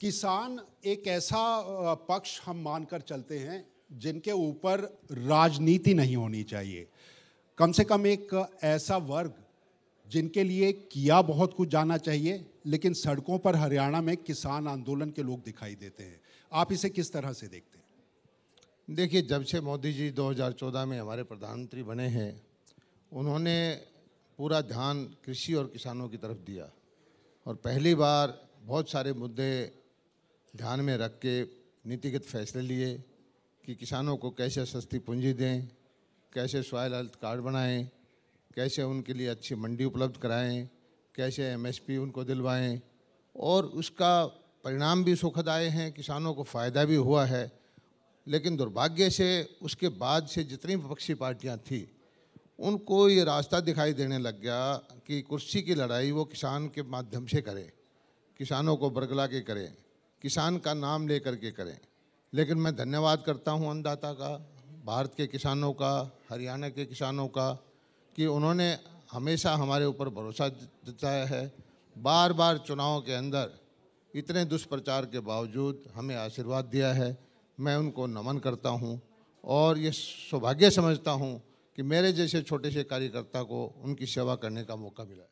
किसान एक ऐसा पक्ष हम मानकर चलते हैं जिनके ऊपर राजनीति नहीं होनी चाहिए कम से कम एक ऐसा वर्ग जिनके लिए किया बहुत कुछ जाना चाहिए लेकिन सड़कों पर हरियाणा में किसान आंदोलन के लोग दिखाई देते हैं आप इसे किस तरह से देखते हैं देखिए जब से मोदी जी 2014 में हमारे प्रधानमंत्री बने हैं उन्होंने पूरा ध्यान कृषि और किसानों की तरफ दिया और पहली बार बहुत सारे मुद्दे ध्यान में रख के नीतिगत फैसले लिए कि किसानों को कैसे सस्ती पूंजी दें कैसे सॉयल हेल्थ कार्ड बनाएं कैसे उनके लिए अच्छी मंडी उपलब्ध कराएं कैसे एमएसपी उनको दिलवाएं और उसका परिणाम भी सुखद आए हैं किसानों को फ़ायदा भी हुआ है लेकिन दुर्भाग्य से उसके बाद से जितनी विपक्षी पार्टियां थीं उनको ये रास्ता दिखाई देने लग गया कि कुर्सी की लड़ाई वो किसान के माध्यम से करें किसानों को बरगला के करें किसान का नाम लेकर के करें लेकिन मैं धन्यवाद करता हूं अन्नदाता का भारत के किसानों का हरियाणा के किसानों का कि उन्होंने हमेशा हमारे ऊपर भरोसा जताया है बार बार चुनाव के अंदर इतने दुष्प्रचार के बावजूद हमें आशीर्वाद दिया है मैं उनको नमन करता हूं और ये सौभाग्य समझता हूं कि मेरे जैसे छोटे से कार्यकर्ता को उनकी सेवा करने का मौका मिला है